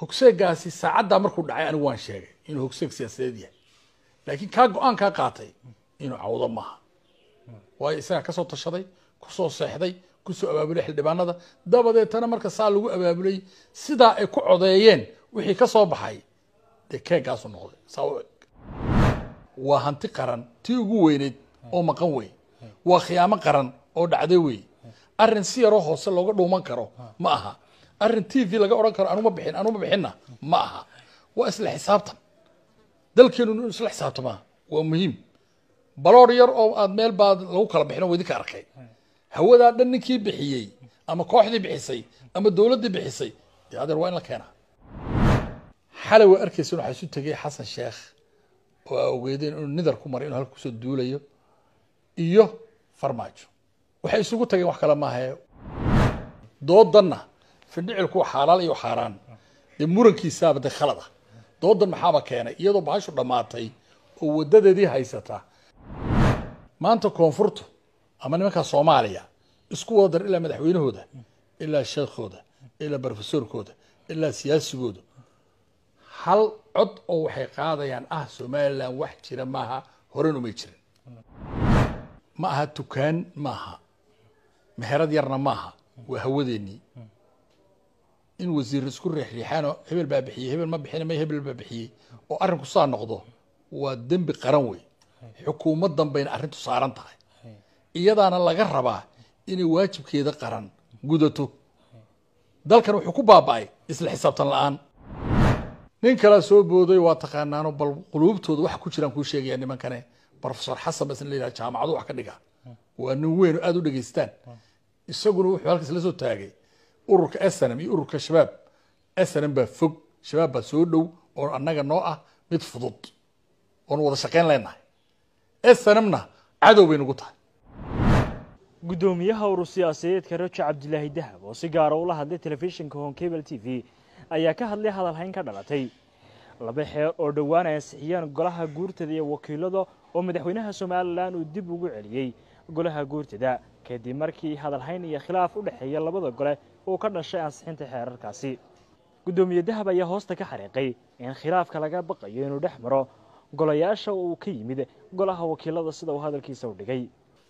hogseegaasi saacaddaa markuu dhacay anigu waan sheegay inuu hogseeg siyaasadeed yahay laakiin kaa go-aan kaa qaatay inuu cawdo maaha waayo isagaa kasoo tashaday kusoo seexday kusoo abaabulay xildhibaanada dabadeetana marka saa lagu abaabulay sidaa ay ku codeeyeen wixii ka soo baxay dee keegaasu noqday saa u eg waa hanti qaran tii ugu weyneyd oo maqan wey waa khiyaamo qaran oo dhacday wey arrin si yaroo hoose looga dhuuman karo ma aha arin t v laga odhan karo anuma bixin anuma bixinna ma aha waa isla xisaabtan dalkeenu inu isla xisaabtamaa waa muhiim baloor yar oo aad meel baad lagu kala bixin oo idinka arkay hawadaa dhan ninkii bixiyey ama kooxdii bixisay ama dowladdii bixisay dee adeer waa in la keenaa xalay waa arkaysa waxaa isu tegay xasan sheekh oo aa ogeedeen inuu nidar ku maray inuu halka kusoo duulayo iyo farmaajo waxay isugu tageen wax kale maahae doodanna fidhicilku xaalaal iyo xaaraan dee murankiisaaba dee khalad ah doodan maxaaba keenay iyadoo bahashu dhammaatay oo waddadeedii haysata maanta koonfurtu ama nimanka soomaaliya isku wada dar ilaa madaxweynahooda ilaa sheekhooda ilaa brofesorkooda ilaa siyaasigooda hal cod oo waxay qaadayaan ah somalilan wax jira maaha horen umay jirin ma aha tukaan maaha meherad yarna maaha waa hawadeennii in wasiir isku riixriixaano hebel baa bixiyey hebel ma bixin may hebel baa bixiyey oo arrinku saa noqdo waa dembi qaran wey xukuumaddan bayna arrintu saaran tahay iyadaana laga rabaa inay waajibkeeda qaran gudato dalkan wuxuu ku baaba'ay isla xisaabtan la'aan nin kalaa soo booday waa taqaanaano bal quluubtooda waxa ku jiraan kuu sheegaya nimankane brofesor xasan baa isna layidhaha jaamacadu wax ka dhiga waa nin weyn oo aada u dhegaystaan isaguna wuxuu halkaas la soo taagay ururka snm iyo ururka shabaab snm baa fog shabaab baa soo dhow oo annaga noo ah mid fudud oonu wada shaqeyn leenahay snmna cadow bay nagu tahay guddoomiyaha urur siyaasadeedka raja cabdilaahi dahab oo si gaara ah ula hadlay telefishinka honkebel t v ayaa ka hadlay hadalhayn ka dhalatay laba xeer oo dhowaan ay ansixiyeen golaha guurtada iyo wakiilada oo madaxweynaha somalilan uu dib ugu celiyey golaha guurtada kadib markii hadalhayn iyo khilaaf u dhexeeya labada gole uu ka dhashay ansixinta xeerarkaasi guddoomiye dahab ayaa hoosta ka xariiqay in khilaafka laga baqayo inuu dhex maro golayaasha uu ka yimid golaha wakiilada sida uu hadalkiisa u dhigay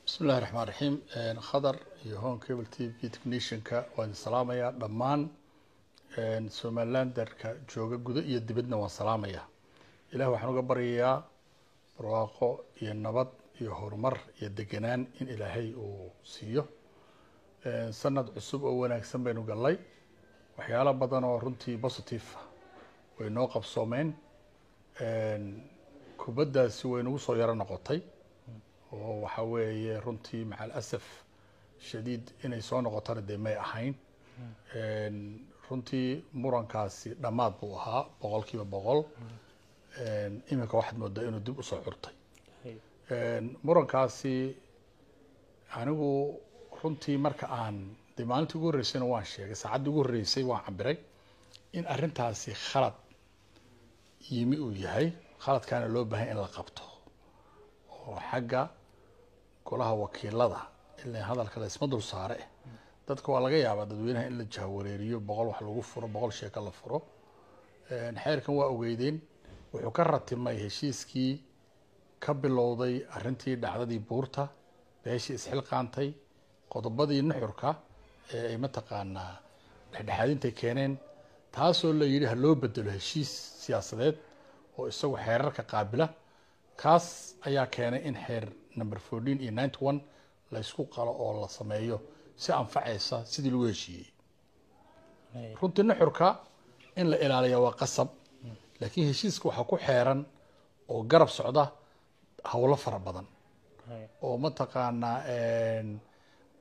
bismillahi raxmaan raxiim khatar iyo home cable t v technishanka waan salaamayaa dhammaan somalilanderka jooga guda iyo dibadna waan salaamayaa ilaah waxaan uga baryayaa barwaaqo iyo nabad iyo horumar iyo deganaan in ilaahay uu siiyo sanad cusub oo wanaagsan baynu galnay waxyaalo badan oo runtii positive ah way noo qabsoomeen kubaddaasi way nagu soo yaro noqotay oo waxa weeye runtii maca alasaf shadiid inay soo noqotana dee may ahayn runtii murankaasi dhammaad buu ahaa boqol kiiba boqol iminka waxaad moodaa inuu dib usoo curtay murankaasi anigu runtii marka aan de maalinta ugu horreysayna waan sheegay saacaddii ugu horreysay waan cabiray in arrintaasi khalad yimi uu yahay khaladkaana loo baahay in la qabto oo xagga golaha wakiilada ilaa hadalka laysma dul saare dadka waa laga yaabaa dadweynaha in la jahwareeriyo boqol wax lagu furo boqol sheeka la furo xeerkan waa ogeydeen wuxuu ka ratimay heshiiskii ka bilowday arrintii dhacdadii buurta beeshii isxilqaantay qodobadii nuxurka ee ay mataqaanaa dhexdhexaadintay keeneen taasoo la yidhi ha loo bedelo heshiis siyaasadeed oo isagu xeerarka qaabila kaas ayaa keenay in xeer number fourteen iyo ninety one laysku qalo oo la sameeyo si anfacaysa sidii lagu heshiiyey runtii nuxurka in la ilaaliya waa qasab laakiin heshiiska waxaa ku xeeran oo garab socda howlo fara badan oo mataqaanaa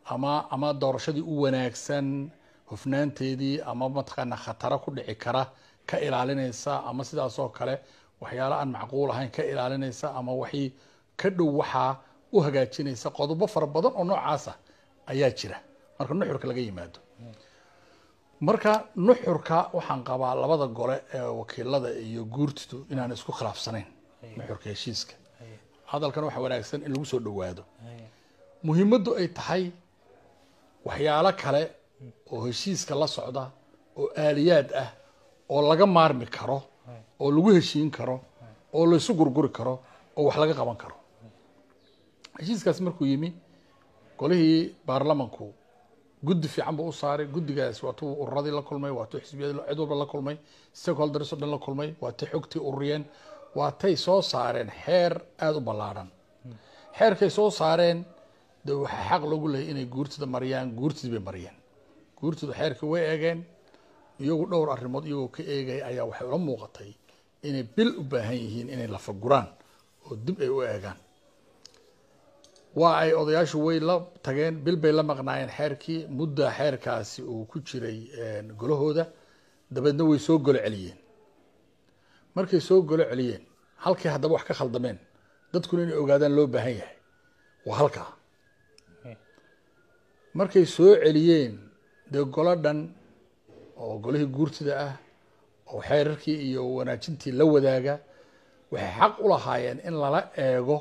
ama ama doorashadii u wanaagsan hufnaanteedii ama mataqaana khataro ku dhici kara ka ilaalinaysa ama sidaasoo kale waxyaalo aan macquul ahayn ka ilaalinaysa ama waxay ka dhow waxaa u hagaajinaysa qodobo fara badan oo noocaasa ah ayaa jira marka nuxurka laga yimaado marka nuxurka waxaan qabaa labada gole ee wakiilada iyo guurtidu inaan isku khilaafsanayn nuxurka heshiiska hadalkan waxaa wanaagsan in lagu soo dhowaado muhiimaddu ay tahay waxyaalo kale oo heshiiska la socda oo aaliyaad ah oo laga maarmi karo oo lagu heshiin karo oo laysu gurguri karo oo wax laga qaban karo heshiiskaas markuu yimi golihii baarlamanku guddi fiican buu u saaray guddigaas waatuu ururadii la kulmay waatuu xisbiyadii cid walba la kulmay stakeholders oo dhan la kulmay waatay xogtii ururiyeen waatay soo saareen xeer aada u ballaadhan xeerkay hmm. soo saareen de waxaa xaq lagu lehay inay guurtida mariyaan guurtidii bay mariyeen guurtidu xeerkii way eegeen iyagu dhowr arrimood iyagoo ka eegaya ayaa waxay ula muuqatay inay bil u baahan yihiin inay lafaguraan oo dib ay u eegaan waa ay odayaashu way la tageen bil bay la maqnaayeen xeerkii mudda xeerkaasi uu ku jiray golahooda dabeedna way soo golo celiyeen markay soo golo celiyeen halkii haddaba wax ka khaldameen dadkuna inay ogaadaan loo baahan yahay waa halkaa markay soo celiyeen dee golo dhan oo golihii guurtida ah oo xeerarkii iyo wanaajintii la wadaaga waxay xaq u lahaayeen in lala eego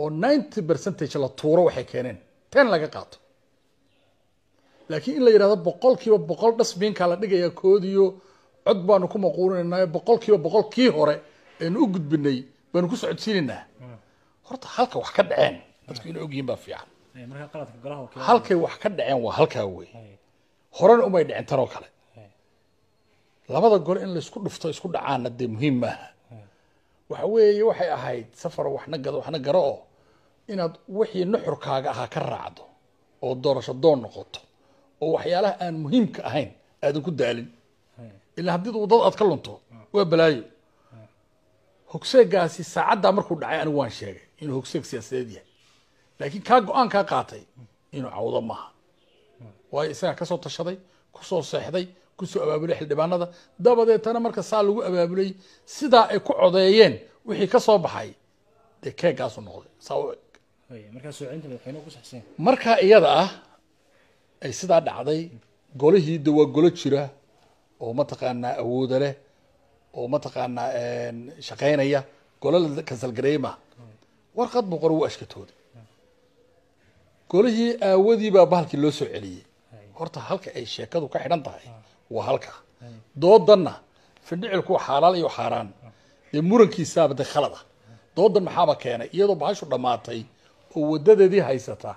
oo ninety percentage la tuuro waxay keeneen ten laga qaato laakiin in la yidhahdo boqol kiiba boqol dhasbiinkaa la dhigaya koodiyo cod baanu ku maquuninaynayo boqol kiiba boqol kii hore aynu u gudbinay baanu ku socodsiinaynaa mm. horta halka wax ka dhaceen dadku inay ogyihiin baa fiican halkay wax ka dhaceen waa halkaa wey horena umay dhicin tanoo kale labada gole in laysku dhufto isku dhacaana dee muhiim maaha waxa weeye waxay ahayd safar waxna gado waxna garo oo inaad wixii nuxurkaaga ahaa ka raacdo oo doorasho doon noqoto oo waxyaalaha aan muhiimka ahayn aadan ku daalin ilaa haddii waddada aad ka lunto waa balaayo hogseegaasi saacaddaa markuu dhacay anigu waan sheegay inuu hogseeg siyaasadeed yahay laakiin kaa go-aan kaa qaatay inuu cawdo maaha waayo isagaa kasoo tashaday kusoo seexday kusoo abaabulay xildhibaanada dabadeetana marka saa lagu abaabulay sidaa ay ku codeeyeen wixii ka soo baxay dee keegaasu noqday markaa iyada ah ay sidaa dhacday golihiida waa golo jira oo mataqaanaa awooda leh oo mataqaanaa shaqaynaya golo la kansalgareey maaha warqad buu qora wu ashkatooday golihii aawadii baa bahalkii loo soo celiyey horta halka ay sheekadu ka xidhan tahay waa halka doodanna findhicilku waa xaalaal iyo xaaraan dee murankiisaaba de khalada ah. doodan maxaaba keenay iyadoo bahashu dhammaatay oo waddadeedii haysata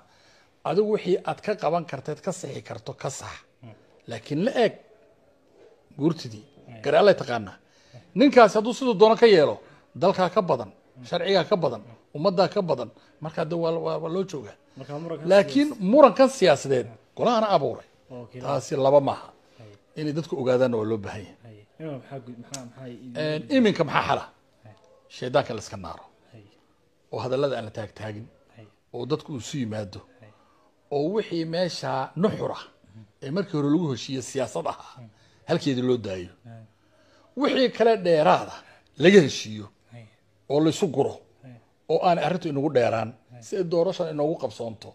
adigu wixii aad ka qaban karteed ka sixi karto ka sax laakiin la eeg guurtidii garaala taqaanaa ninkaasi hadduu siduu doono ka yeelo dalkaa ka badan sharciga ka badan ummadda ka badan markaa de waa loo joogaa laakiin murankan siyaasadeed golahana abuuray taasi laba maaha inay dadku ogaadaanna waa loo baahan yahay iminka maxaa xala shaydaanka la naaro oo hadallada aan la taagtaagin oo dadku uu yimaado oo wixii meeshaa nuxura ee markii hore lagu heshiiye siyaasad ahaa halkeedii loo daayo wixii kale dheeraada laga heshiiyo oo laysu guro oo aanay arrintu inagu dheeraan si ay doorashan inoogu qabsoonto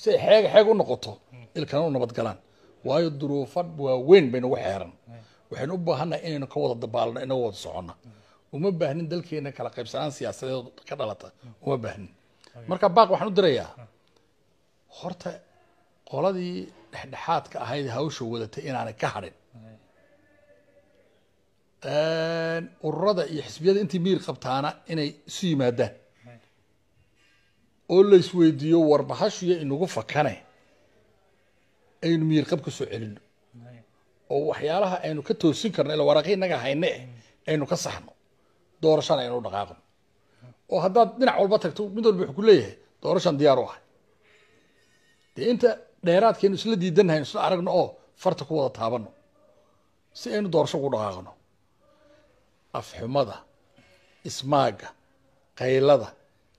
si ay xeeg xeeg u noqoto ilkana u nabadgalaan waayo duruufad waaweyn bay nagu xeeran waxaynu u baahannahay inaynu ka wada dabaalno inagu wada soconna uma baahnin dalkeena kala qaybsanaan siyaasadeed ka dhalata uma baahnin marka baaq waxaan u dirayaa horta qoladii dhexdhexaadka ahayd hawsha wadatay inaanay ka hadhin ururada iyo xisbiyada intii miir qabtaana inay isu yimaadaan oo laisweydiiyo warbahashuyo inagu fakane aynu miir qabka soo celinno oo waxyaalaha aynu ka toosin karno ila waraaqi inaga hayne aynu ka saxno doorashana aynu dhaqaaqno oo haddaad dhinac walba tagto mid walba wuxuu ku leeyahay doorashan diyaar u ahay dee inta dheeraadka aynu isla diidannahay aynu isla aragno oo farta ku wada taabanno si aynu doorasho ugu dhaqaaqno afxumada ismaaga qaylada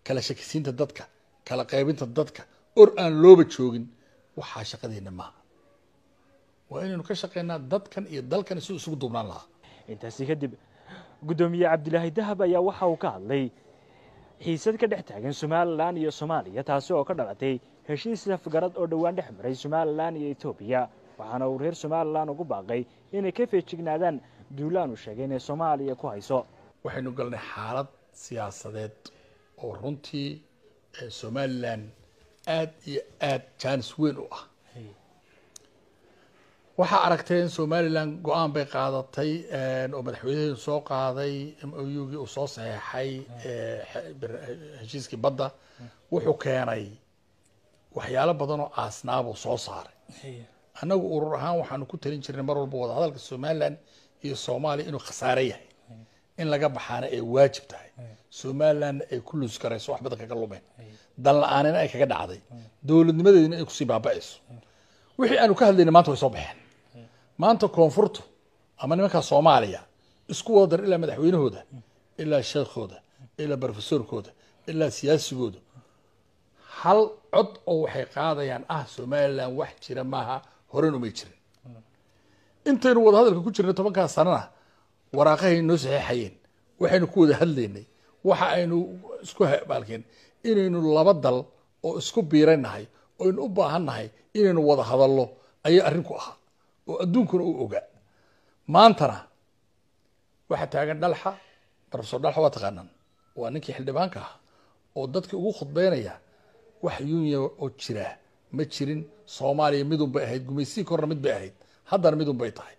kala shakisiinta dadka kala qaybinta dadka or aan looba joogin waxaa shaqadeena maaha waa inaynu ka shaqaynaa dadkan iyo dalkan siduu isugu duubnaan lahaa intaasi kadib guddoomiye cabdilaahi dahab ayaa waxa uu ka hadlay xiisad ka dhex taagan somalilan iyo soomaaliya taasi oo ka dhalatay heshiis safgarad oo dhowaan dhex maray somalilan iyo etoobiya waxaana uu reer somalilan ugu baaqay inay ka feejignaadaan duulaanu sheegay inay soomaaliya ku hayso waxaynu galnay xaalad siyaasadeed oo runtii somalilan aad iyo aad jaanis weyn u ah waxaa aragtay in somalilan go-aan bay qaadatay oo madaxweynaheedu soo qaaday m o u gii uu soo saxeexay heshiiskii badda wuxuu keenay waxyaalo badan oo aasnaabuu soo saaray annagu urur ahaan waxaanu ku talin jirnay mar walba wadahadalka somalilan iyo soomaaliya inuu khasaare yahay in laga baxaana ay waajib tahay somalilanna ay ku luus garayso kaga lumeen danla-aanina ay kaga dhacday dowladnimadeedina ay kusii baaba'ayso wixii aanu ka hadlayna maanta way soo baxeen maanta koonfurtu ama nimanka soomaaliya isku wada dar ilaa madaxweynahooda ilaa sheekhooda ilaa brofesorkooda ilaa siyaasigooda hal cod oo waxay qaadayaan ah somalilan wax jira maaha horena umay jirin intaynu wada hadalka ku jirnay tobankaa sanana waraaqahay noo saxeexayeen waxaynu ku wada hadlaynay waxa aynu isku baalkeen inaynu laba dal oo isku biiran nahay oynu u baahannahay inaynu wada hadalno ayay arrinku ahaa oo adduunkuna u ogaa maantana waxaa taagan dhalxa rofesor dhalxa waa taqaanaan waa ninkii xildhibaanka ah oo dadkii ugu khudbeynaya wax yunya oo jiraa ma jirin soomaaliya midun bay ahayd gumaysiin korna mid bay ahayd haddana midunbay tahay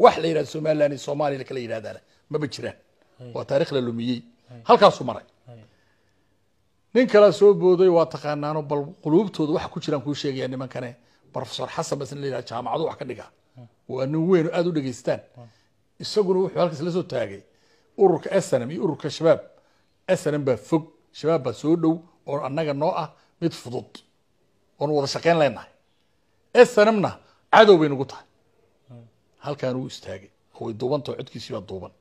wax la yidhahdo somalilan iyo soomaliya kala yidhahdaana maba jiraan hmm. waa taarikh la lumiyey hmm. halkaasuu maray hmm. nin kalaa soo booday waa taqaanaano bal quluubtooda waxa ku jiraan kuu sheegaya nimankane profesor xasan basn layidhaha jaamacadu wax ka dhiga waa nin weyn oo aada u dhegaystaan isaguna wuxuu halkaas la soo taagay ururka snm iyo ururka shabaab snm baa fog shabaab baa soo dhow oo annaga noo ah mid fudud oonu wada shaqayn leenahay snmna cadow bay nagu tahay halkaan uu istaagay way duubantaho codkiisii baa duuban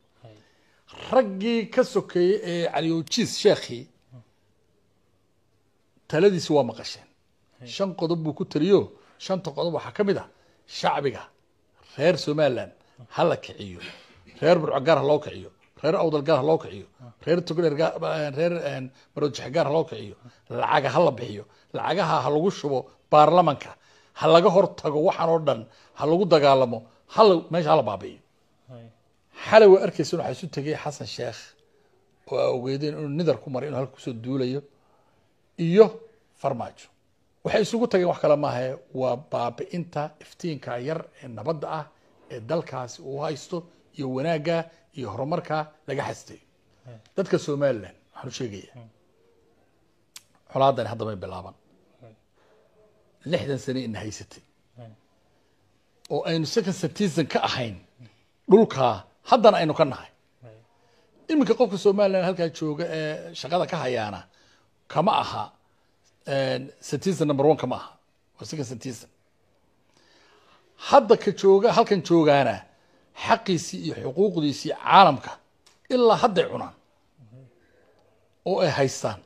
raggii ka sokeeyey ee caliyoojiis sheekhii taladiisi waa maqasheen shan qodob buu ku taliyo shanta qodob waxaa ka mid ah shacbiga reer somalilan ha la kiciyo reer burcogaar ha loo kiciyo reer awdalgaar ha loo kiciyo reer togreer eh, eh, maroojixgaar ha loo kiciyo lacaga ha la bixiyo lacagaha ha lagu shubo baarlamanka ha laga hortago waxaan oo dhan ha lagu dagaalamo halow meesha hala baabi'iyo xalay way arkaysan waxaa isu tegay xasan sheekh oo aa ogeedeen inuu nidar ku maray inuu halka kusoo duulayo iyo farmaajo waxay isugu tageen wax kale maahae waa baabi-inta iftiinka yar ee nabadda ah ee dalkaasi uu haysto iyo wanaagga iyo horumarkaa laga xastayo dadka somalilan waxaan u sheegaya xolaadani hadda may bilaaban lixdan sane ina haysatay oo aynu second citizen ka ahayn dhulkaa haddana aynu ka nahay iminka qofka somalilan halkaa jooga ee shaqada ka hayaana kama aha citizen number one kama aha waa second citizen hadda ka jooga halkan joogaana xaqiisii iyo xuquuqdiisii caalamka ilaa hadday cunaan oo ay haystaan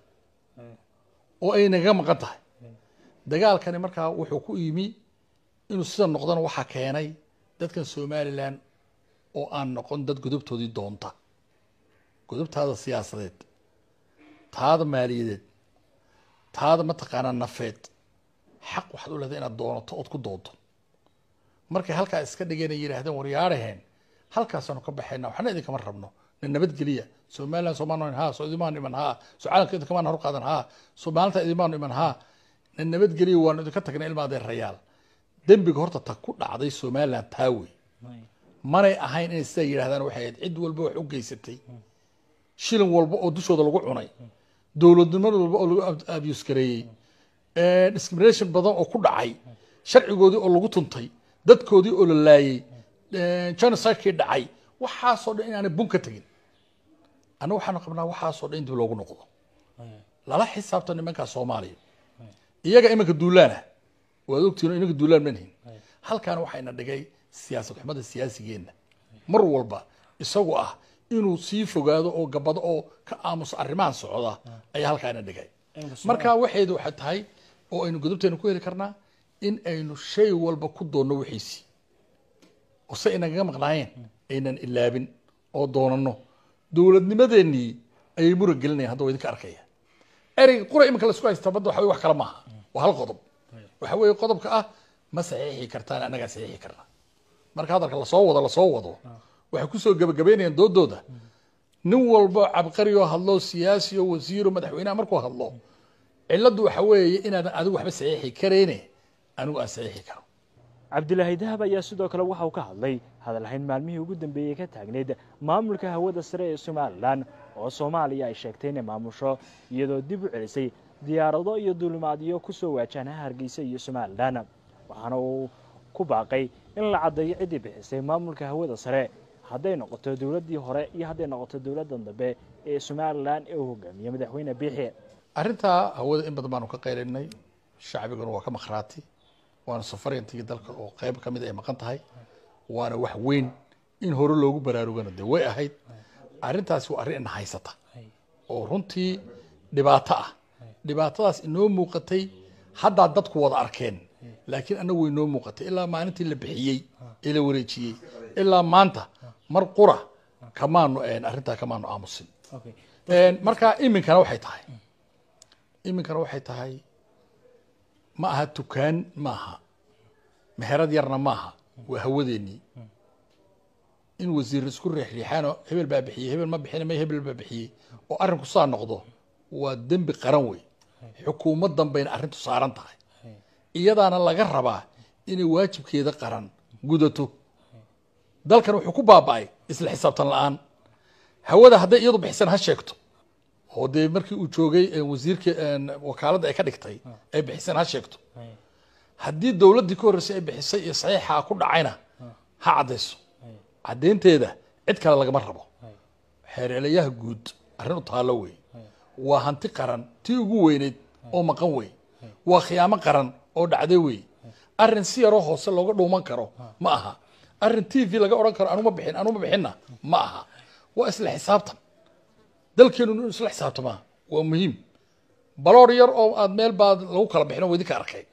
oo ay nagaga maqan tahay dagaalkani markaa wuxuu ku yimi inuu sida noqdana waxaa keenay dadkan somalilan oo aan noqon dad godobtoodii doonta godobtaada siyaasadeed taada maaliyadeed taada mataqaanaa nafeed xaq waxaad u lehday inaad doonato ood ku doonto markay halkaa iska dhigeenay yidhaahdeen waryaaraheen halkaasaanu ka baxaynaa waxna idinkama rabno na nabadgeliya somalilan soomaan haa soo idimaanu iman haa soo caalamka idinkamaan hor qaadan haa soo idimaanu iman haa na nabadgeliya waanu idinka tagnay ilma rayaal dembiga horta ta ku dhacday somaliland taawey manay ahayn inay sidaa yidhahdaan waxay ahayd cid walba wax u geysatay shilin walba oo dushooda lagu cunay dowladnimad walba oo lagu abyuskareeyey discrimination badan oo ku dhacay sharcigoodii oo lagu tuntay dadkoodii oo la laayey genocidekii dhacay waxaasoo dhan inaanay bun ka tegin anna waxaanu qabnaa waxaasoo dhan in dib loogu noqdo lala xisaabtan nimankaa soomaaliya iyaga iminka duulaanah waad ogtihin inanka duulaan manhin halkaan waxayna dhigay siyaasad xumada siyaasigeenna mar walba isagu ah inuu sii fogaado oo gabado oo ka aamuso arrimahan socda ah. ayaa halkaana dhigay markaa waxeedu waxay tahay oo aynu godobteena ku heli karnaa in aynu shay walba ku doonno wixiisii oo se inagaga maqnaayeen hmm. aynan ilaabin oo doonanno dowladnimadeennii ayay murag gelinayaan hadda wa idinka arkaya ereyga qura iminka laisku haysta badda waxbay wax kale maaha hmm. waa hal qodob waxa weeye qodobka ah ma saxiixi kartaan annagaa saxiixi karna marka hadalka lasoo wado lasoo wado waxay kusoo gebagabeynayaan doodooda nin walbo cabqari oo hadlo siyaasi oo wasiiro madaxweynaha markuu hadlo cilladdu waxa weeye inaadan adigu waxba saxiixi karayne anigu aan saxiixi karo cabdilaahi dahab ayaa sidoo kale waxa uu ka hadlay hadalhayn maalmihii ugu dambeeyey ka taagnayd maamulka hawada sare ee somalilan oo soomaaliya ay sheegtay inay maamusho iyadoo dib u celisay diyaarado iyo duulimaadyo kusoo waajahna hargeysa iyo somalilan waxaana uu ku baaqay in la caddeeyo ciddii bixisay maamulka hawada sare hadday noqoto dowladdii hore iyo hadday noqoto dowladdan dambe ee somalilan ee u hogaamiyey madaxweyne biixi arrintaa hawada in badan baanu ka qaylinay shacbiguna waa ka makhraati waana safaryantigii dalka oo qayb ka mid ah ay maqan tahay waana wax weyn in hore loogu baraarugana dee way ahayd arrintaasi waa arrin ina haysata oo runtii dhibaato ah dhibaatadaas inoo muuqatay haddaa dadku wada arkeen laakiin annagu way noo muuqatay ilaa maalintii la bixiyey ee la wareejiyey ilaa maanta mar qura kamaanu arrintaa kamaanu aamusin marka iminkana waxay tahay iminkana waxay tahay ma aha tukaan maaha meherad yarna maaha waa hawadeennii in wasiir isku riixriixaanoo hebel baa bixiyey hebel ma bixinamay hebel baa bixiyey oo arrinku saa noqdo waa dembi qaran wey xukuumaddan bayna arrintu saaran tahay iyadaana laga rabaa inay waajibkeeda qaran gudato dalkan wuxuu ku baaba'ay isla xisaabtan la-aan hawada hadday iyadu bixisan ha sheegto oo dee markii uu joogay wasiirka wakaaladda ay ka dhigtay ay bixiseen ha sheegto haddii dowladdii ka horreysay ay bixisay iyo saxiixaa ku dhacayna ha caddayso caddaynteeda cid kale lagama rabo xeerelayaha guud arrin u taallo wey waa hanti qaran tii ugu weyneyd oo maqan wey waa khiyaamo qaran oo dhacday wey arin si yaroo hoose looga dhuuman karo ma aha arin t v laga odhan karo anuma bixin anuma bixinna ma aha waa isla xisaabtan dalkeenu inu isla xisaabtamaa waa muhiim baloor yar oo aad meel baad lagu kala bixin oo wadi arkay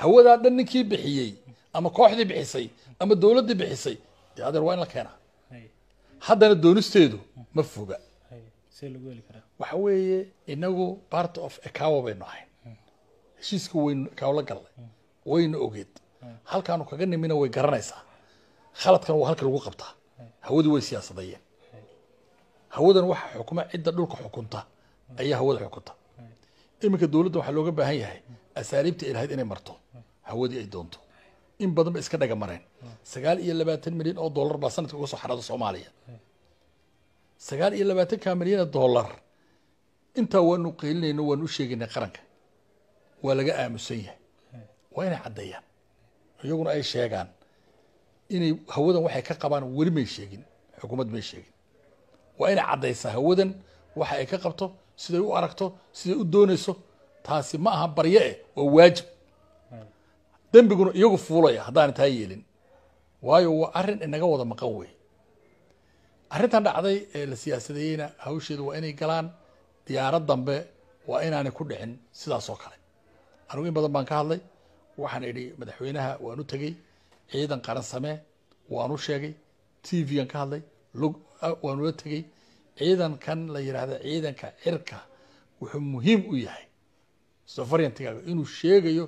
hawadaa dhan ninkii bixiyey ama kooxdii bixisay ama dowladdii bixisay dee adeer waa in la keenaa haddana doonisteedu ma foga waxa weeye inagu part of ekawa baynu ahay hmm. heshiiska waynu ekaw la gallay hmm. wayna ogeed hmm. halkaanu kaga nimina way garanaysaa khaladkan waa halka lagu qabtaa hawadii way siyaasadayeen hawadan waxaa xukuma cidda dhulka xukunta ayaa hawada xukunta iminka dowladda waxaa looga baahan yahay asaaliibta ay lahayd inay marto hawadii ay doonto in badanba iska dhaga mareen sagaal iyo labaatan milyan oo dollar baa sanadka uga soo xaraada soomaaliya sagaal iyo labaatanka milyan dollar intaa waanu qeelinayno waanu u sheegaynaa qaranka waa laga aamusan yahay waa inay caddeeyaan iyaguna ay sheegaan inay hawadan waxay ka qabaan weli may sheegin xukuumad may sheegin waa inay caddaysaa hawadan waxa ay ka qabto siday u aragto siday u doonayso taasi ma aha barye eh waa waajib dembiguna iyagu fuulaya haddaan taa yeelin waayo waa arrin inaga wada maqan weeye arrintan dhacday ee la siyaasadayeyna hawsheedu waa inay galaan diyaarad dambe waa inaanay ku dhicin sidaasoo kale anugu in badan baan ka hadlay waxaan idhi madaxweynaha waan u tegey ciidan qaran samee waan u sheegay t v-gan ka hadlay lug ah, waan ula tegey ciidankan la yidhaahda ciidanka cirka wuxuu muhiim u yahay sofaryantigaaga inuu sheegayo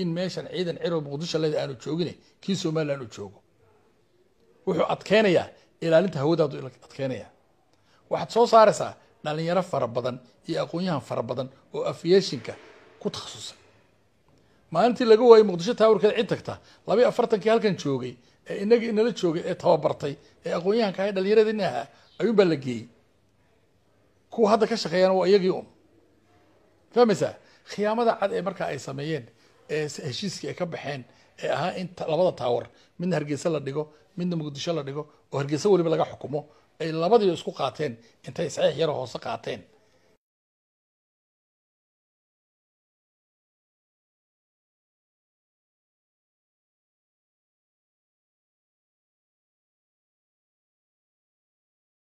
in meeshan ciidan ciro muqdisho leeda aanu joogine kii somalilan uu joogo wuxuu adkeynayaa ilaalinta hawadaadu adkeynaya waxaad soo saaraysaa dhalinyaro fara badan iyo aqoonyahan fara badan oo afiyeshinka ku takhasusay maalintii laga waayay muqdisho taawarkeed cid tagta labai afartankii halkan joogay ee inagii inala joogay ee tababartay ee aqoon-yahanka ahay dhalinyaradini ahaa ayuun baa la geeyey kuwa hadda ka shaqeeyaana waa iyagii un fahmaysaa khiyaamada cad ee markaa ay sameeyeen ee heshiiskii ay ka baxeen ee ahaa in labada taawar midna hargeysa la dhigo midna muqdisho la dhigo oo hargeysa weliba laga xukumo ay labadiiba isku qaateen intay saxiix yaro hoose qaateen